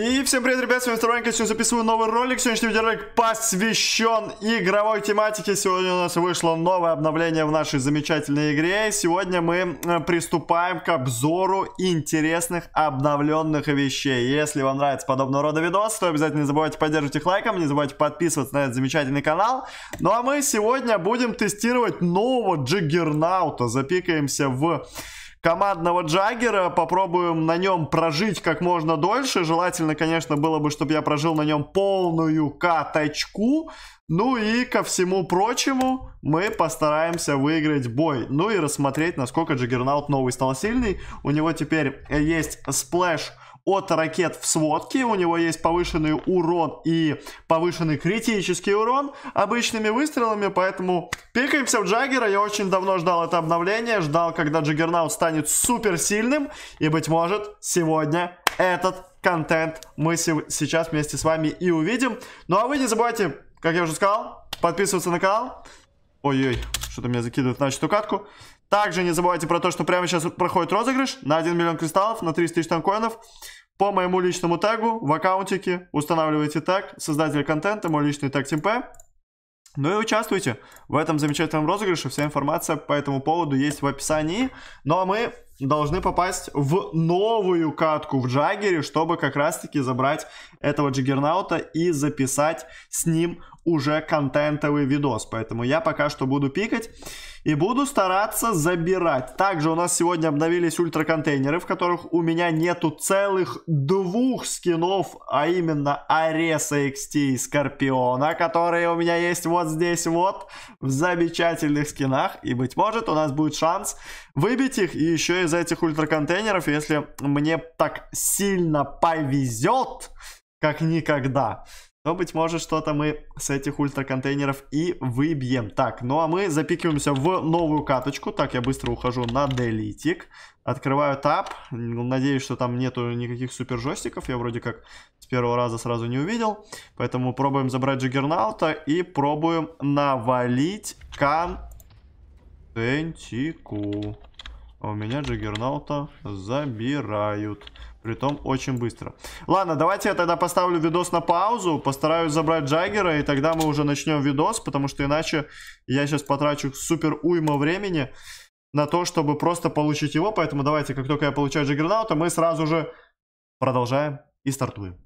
И всем привет, ребят, с вами Сторонник, сегодня записываю новый ролик, сегодняшний видеоролик посвящен игровой тематике. Сегодня у нас вышло новое обновление в нашей замечательной игре, сегодня мы э, приступаем к обзору интересных обновленных вещей. Если вам нравится подобного рода видос, то обязательно не забывайте поддерживать их лайком, не забывайте подписываться на этот замечательный канал. Ну а мы сегодня будем тестировать нового джиггернаута, запикаемся в командного Джаггера, попробуем на нем прожить как можно дольше. Желательно, конечно, было бы, чтобы я прожил на нем полную каточку. Ну и ко всему прочему, мы постараемся выиграть бой. Ну и рассмотреть, насколько Джаггернаут новый стал сильный. У него теперь есть сплэш... Splash от ракет в сводке. У него есть повышенный урон и повышенный критический урон обычными выстрелами, поэтому пикаемся в Джаггера. Я очень давно ждал это обновление, ждал, когда Джаггернаут станет супер сильным, и, быть может, сегодня этот контент мы сейчас вместе с вами и увидим. Ну а вы не забывайте, как я уже сказал, подписываться на канал. Ой-ой, что-то меня закидывает на эту катку. Также не забывайте про то, что прямо сейчас проходит розыгрыш на 1 миллион кристаллов, на 300 тысяч танкоинов по моему личному тегу в аккаунтике устанавливайте так создатель контента, мой личный тег TeamP. Ну и участвуйте в этом замечательном розыгрыше. Вся информация по этому поводу есть в описании. Ну а мы должны попасть в новую катку в Джаггере, чтобы как раз-таки забрать этого Джиггернаута и записать с ним уже контентовый видос. Поэтому я пока что буду пикать и буду стараться забирать. Также у нас сегодня обновились ультраконтейнеры, в которых у меня нету целых двух скинов, а именно Ареса XT и Скорпиона, которые у меня есть вот здесь вот, в замечательных скинах. И, быть может, у нас будет шанс выбить их и еще и из этих ультраконтейнеров, если мне так сильно повезет, как никогда, то, быть может, что-то мы с этих ультраконтейнеров и выбьем. Так, ну а мы запикиваемся в новую каточку. Так, я быстро ухожу на Делитик. Открываю тап. Ну, надеюсь, что там нету никаких супер жестиков. Я вроде как с первого раза сразу не увидел. Поэтому пробуем забрать Джиггернаута и пробуем навалить контентику. А у меня Джаггернаута забирают. Притом очень быстро. Ладно, давайте я тогда поставлю видос на паузу. Постараюсь забрать Джаггера. И тогда мы уже начнем видос. Потому что иначе я сейчас потрачу супер уйма времени на то, чтобы просто получить его. Поэтому давайте, как только я получаю Джаггернаута, мы сразу же продолжаем и стартуем.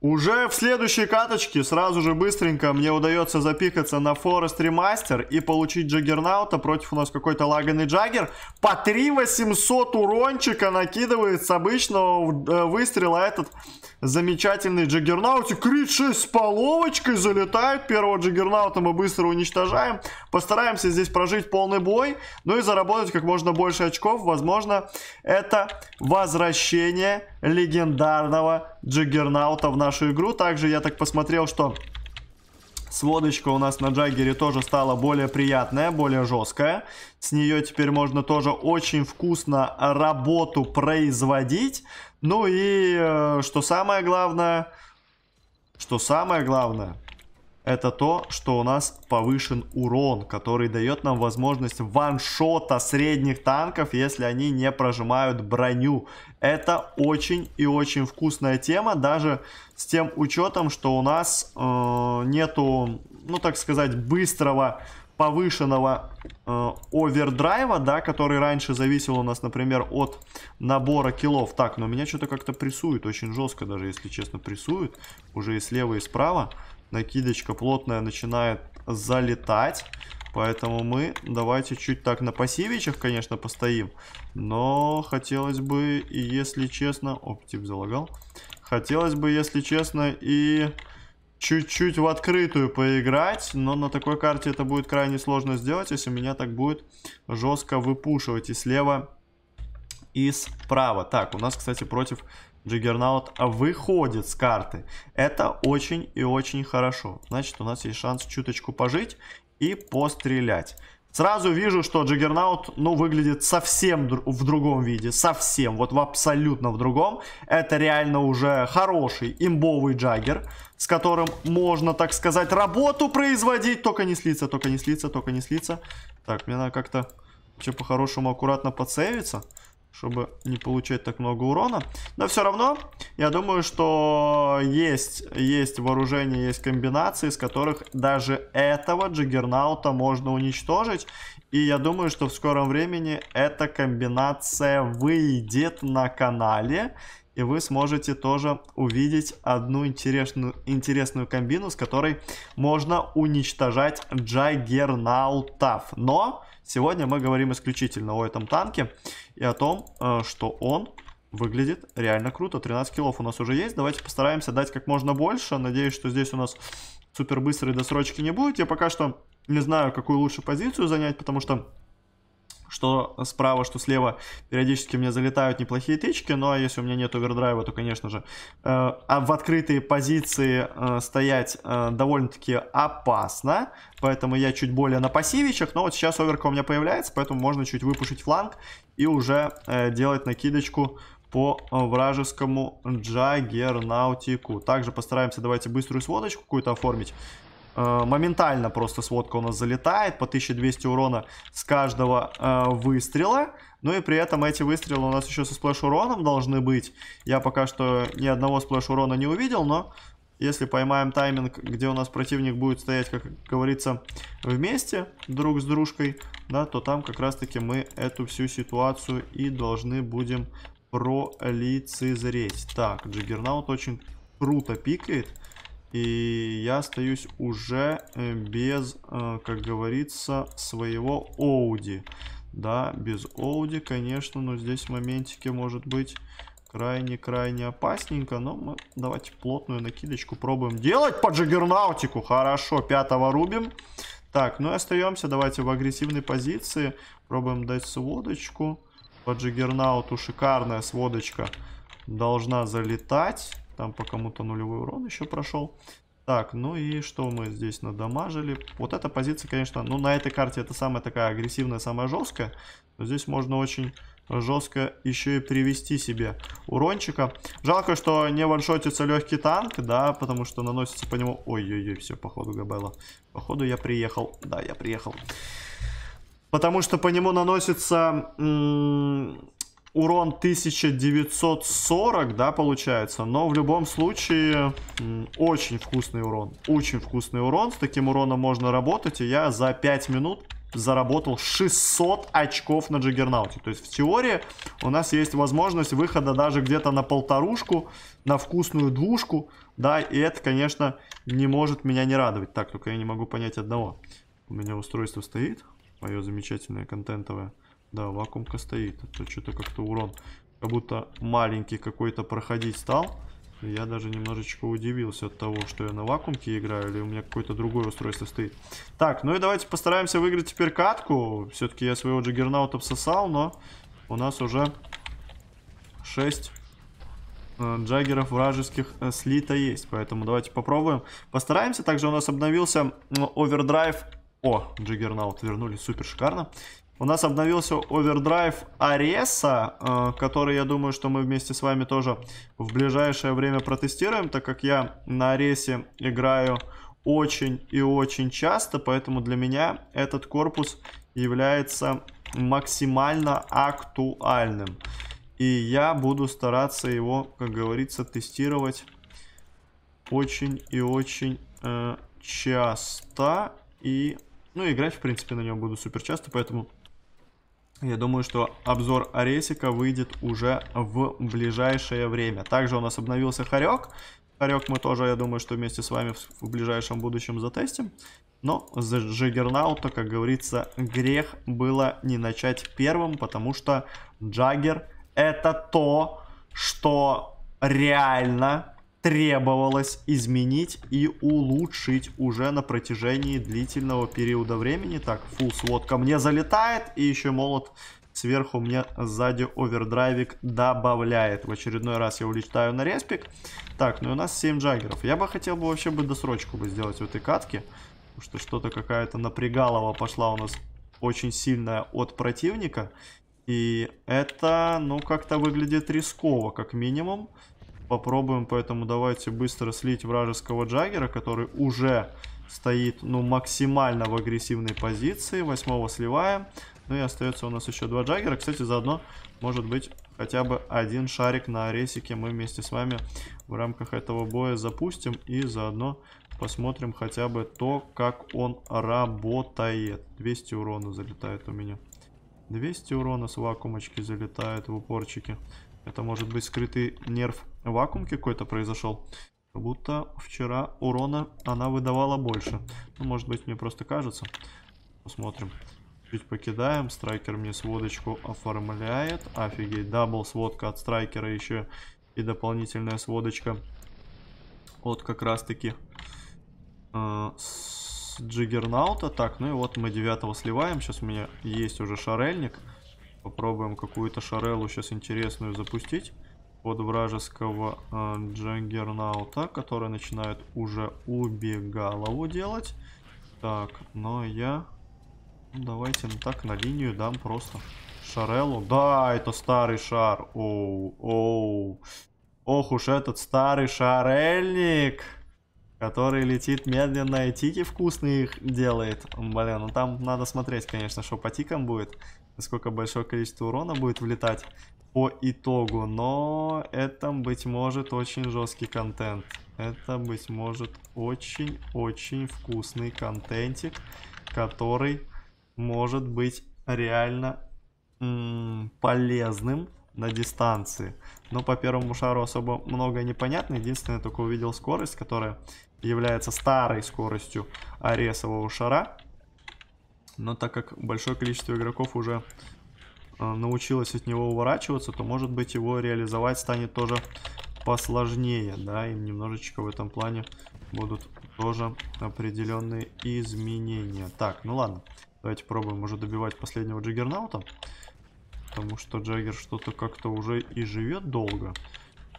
Уже в следующей каточке сразу же быстренько мне удается запихаться на Форест Ремастер и получить Джаггернаута. Против у нас какой-то лаганный Джаггер. По 3 800 урончика накидывает с обычного э, выстрела этот замечательный Джаггернаутик. Крит 6 с половочкой залетает. Первого Джаггернаута мы быстро уничтожаем. Постараемся здесь прожить полный бой. Ну и заработать как можно больше очков. Возможно, это возвращение легендарного Джиггернаута в нашу игру. Также я так посмотрел, что сводочка у нас на Джаггере тоже стала более приятная, более жесткая. С нее теперь можно тоже очень вкусно работу производить. Ну и э, что самое главное, что самое главное, это то, что у нас повышен урон, который дает нам возможность ваншота средних танков, если они не прожимают броню. Это очень и очень вкусная тема, даже с тем учетом, что у нас э, нету, ну так сказать, быстрого повышенного э, овердрайва, да, который раньше зависел у нас, например, от набора киллов. Так, но меня что-то как-то прессует, очень жестко даже, если честно, прессует. Уже и слева, и справа накидочка плотная начинает залетать. Поэтому мы давайте чуть так на пассивичах, конечно, постоим. Но хотелось бы, если честно... Оп, тип залагал. Хотелось бы, если честно, и чуть-чуть в открытую поиграть, но на такой карте это будет крайне сложно сделать, если меня так будет жестко выпушивать и слева, и справа. Так, у нас, кстати, против Джиггернаут выходит с карты. Это очень и очень хорошо. Значит, у нас есть шанс чуточку пожить и пострелять. Сразу вижу, что Джиггернаут, ну, выглядит совсем др в другом виде, совсем, вот в абсолютно в другом. Это реально уже хороший имбовый Джаггер, с которым можно, так сказать, работу производить. Только не слиться, только не слиться, только не слиться. Так, мне надо как-то вообще по-хорошему аккуратно подсейвиться чтобы не получать так много урона. Но все равно, я думаю, что есть, есть вооружение, есть комбинации, из которых даже этого джиггернаута можно уничтожить. И я думаю, что в скором времени эта комбинация выйдет на канале. И вы сможете тоже увидеть одну интересную, интересную комбину, с которой можно уничтожать джаггернаутов. Но Сегодня мы говорим исключительно о этом танке и о том, э, что он выглядит реально круто. 13 килов у нас уже есть. Давайте постараемся дать как можно больше. Надеюсь, что здесь у нас супер быстрые досрочки не будет. Я пока что не знаю, какую лучше позицию занять, потому что что справа, что слева периодически у меня залетают неплохие тычки, но если у меня нет овердрайва, то, конечно же, э, а в открытые позиции э, стоять э, довольно-таки опасно, поэтому я чуть более на пассивичах, но вот сейчас оверка у меня появляется, поэтому можно чуть выпушить фланг и уже э, делать накидочку по э, вражескому джаггернаутику. Также постараемся, давайте быструю сводочку какую-то оформить. Э, моментально просто сводка у нас залетает по 1200 урона с каждого э, выстрела. Ну и при этом эти выстрелы у нас еще со сплэш-уроном должны быть. Я пока что ни одного сплэш-урона не увидел, но если поймаем тайминг, где у нас противник будет стоять, как говорится, вместе друг с дружкой, да, то там как раз-таки мы эту всю ситуацию и должны будем пролицезреть. Так, Джиггернаут очень круто пикает. И я остаюсь уже э, без, э, как говорится, своего Оуди. Да, без Оуди, конечно, но здесь в моментике может быть крайне-крайне опасненько. Но мы давайте плотную накидочку пробуем делать по джиггернаутику. Хорошо, пятого рубим. Так, ну и остаемся, давайте в агрессивной позиции. Пробуем дать сводочку. По джиггернауту шикарная сводочка должна залетать. Там по кому-то нулевой урон еще прошел. Так, ну и что мы здесь надамажили? Вот эта позиция, конечно, ну на этой карте это самая такая агрессивная, самая жесткая. Но здесь можно очень жестко еще и привести себе урончика. Жалко, что не ваншотится легкий танк, да, потому что наносится по нему... Ой-ой-ой, все, походу Габела. Походу я приехал. Да, я приехал. Потому что по нему наносится урон 1940, да, получается. Но в любом случае, очень вкусный урон. Очень вкусный урон. С таким уроном можно работать. И я за 5 минут заработал 600 очков на Джиггернауте. То есть в теории у нас есть возможность выхода даже где-то на полторушку, на вкусную двушку. Да, и это, конечно, не может меня не радовать. Так, только я не могу понять одного. У меня устройство стоит, мое замечательное контентовое. Да, вакуумка стоит. А то что-то как-то урон как будто маленький какой-то проходить стал. я даже немножечко удивился от того, что я на вакуумке играю, или у меня какое-то другое устройство стоит. Так, ну и давайте постараемся выиграть теперь катку. Все-таки я своего джиггернаута всосал, но у нас уже 6 э, джаггеров вражеских э, слита есть. Поэтому давайте попробуем. Постараемся. Также у нас обновился овердрайв. О, джиггернаут вернули. Супер шикарно. У нас обновился овердрайв Ареса, э, который, я думаю, что мы вместе с вами тоже в ближайшее время протестируем, так как я на Аресе играю очень и очень часто, поэтому для меня этот корпус является максимально актуальным. И я буду стараться его, как говорится, тестировать очень и очень э, часто. И, ну, играть, в принципе, на нем буду супер часто, поэтому я думаю, что обзор Аресика выйдет уже в ближайшее время. Также у нас обновился Харек. Харек мы тоже, я думаю, что вместе с вами в ближайшем будущем затестим. Но за Джаггернаута, как говорится, грех было не начать первым, потому что Джаггер это то, что реально требовалось изменить и улучшить уже на протяжении длительного периода времени. Так, фул свод ко мне залетает и еще молот сверху мне сзади овердрайвик добавляет. В очередной раз я улетаю на респик. Так, ну и у нас 7 джаггеров. Я бы хотел бы вообще бы досрочку бы сделать в этой катке. Потому что что-то какая-то напрягалова пошла у нас очень сильная от противника. И это, ну, как-то выглядит рисково, как минимум попробуем, поэтому давайте быстро слить вражеского джаггера, который уже стоит, ну, максимально в агрессивной позиции. Восьмого сливаем. Ну и остается у нас еще два джаггера. Кстати, заодно, может быть, хотя бы один шарик на аресике мы вместе с вами в рамках этого боя запустим. И заодно посмотрим хотя бы то, как он работает. 200 урона залетает у меня. 200 урона с вакуумочки залетает в упорчике. Это может быть скрытый нерв вакуум какой-то произошел. Как будто вчера урона она выдавала больше. Ну, может быть, мне просто кажется. Посмотрим. Чуть покидаем. Страйкер мне сводочку оформляет. Офигеть. Дабл сводка от страйкера еще. И дополнительная сводочка Вот как раз-таки э, с джиггернаута. Так, ну и вот мы девятого сливаем. Сейчас у меня есть уже шарельник. Попробуем какую-то Шарелу сейчас интересную запустить от вражеского э, джангернаута, который начинает уже убегалову делать. Так, но я... Ну, давайте так на линию дам просто Шарелу, Да, это старый шар. Оу, оу. Ох уж этот старый шарельник, который летит медленно и тики вкусные их делает. Блин, ну там надо смотреть, конечно, что по тикам будет. Насколько большое количество урона будет влетать по итогу, но это, быть может, очень жесткий контент. Это, быть может, очень-очень вкусный контентик, который может быть реально полезным на дистанции. Но по первому шару особо много непонятно. Единственное, только увидел скорость, которая является старой скоростью аресового шара. Но так как большое количество игроков уже Э, научилась от него уворачиваться, то, может быть, его реализовать станет тоже посложнее, да, им немножечко в этом плане будут тоже определенные изменения. Так, ну ладно, давайте пробуем уже добивать последнего джиггернаута, потому что джаггер что-то как-то уже и живет долго,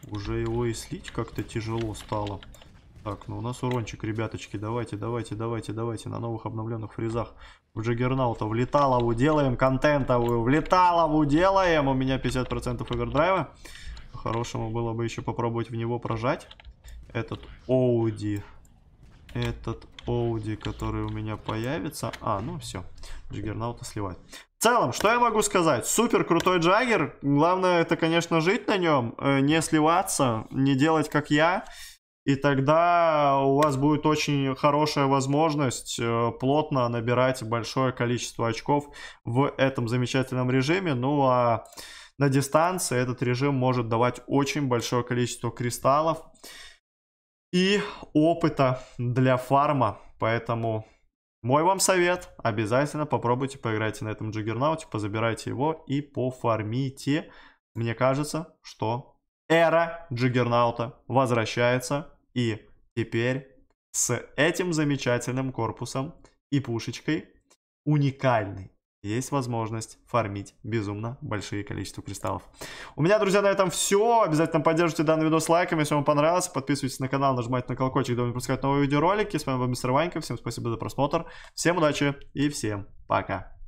уже его и слить как-то тяжело стало. Так, ну у нас урончик, ребяточки. Давайте, давайте, давайте, давайте на новых обновленных фризах. В Джаггернаута влеталову делаем контентовую. Влеталову делаем. У меня 50% овердрайва. По-хорошему было бы еще попробовать в него прожать. Этот Оуди. Этот Оуди, который у меня появится. А, ну все. Джаггернаута сливать. В целом, что я могу сказать? Супер крутой джаггер. Главное, это, конечно, жить на нем. Э, не сливаться, не делать как я и тогда у вас будет очень хорошая возможность э, плотно набирать большое количество очков в этом замечательном режиме. Ну а на дистанции этот режим может давать очень большое количество кристаллов и опыта для фарма. Поэтому мой вам совет, обязательно попробуйте поиграть на этом джиггернауте, позабирайте его и пофармите. Мне кажется, что эра джиггернаута возвращается и теперь с этим замечательным корпусом и пушечкой уникальный есть возможность фармить безумно большие количество кристаллов. У меня, друзья, на этом все. Обязательно поддержите данный видос лайком, если вам понравился. Подписывайтесь на канал, нажимайте на колокольчик, чтобы не пропускать новые видеоролики. С вами был мистер Ванька. Всем спасибо за просмотр. Всем удачи и всем пока.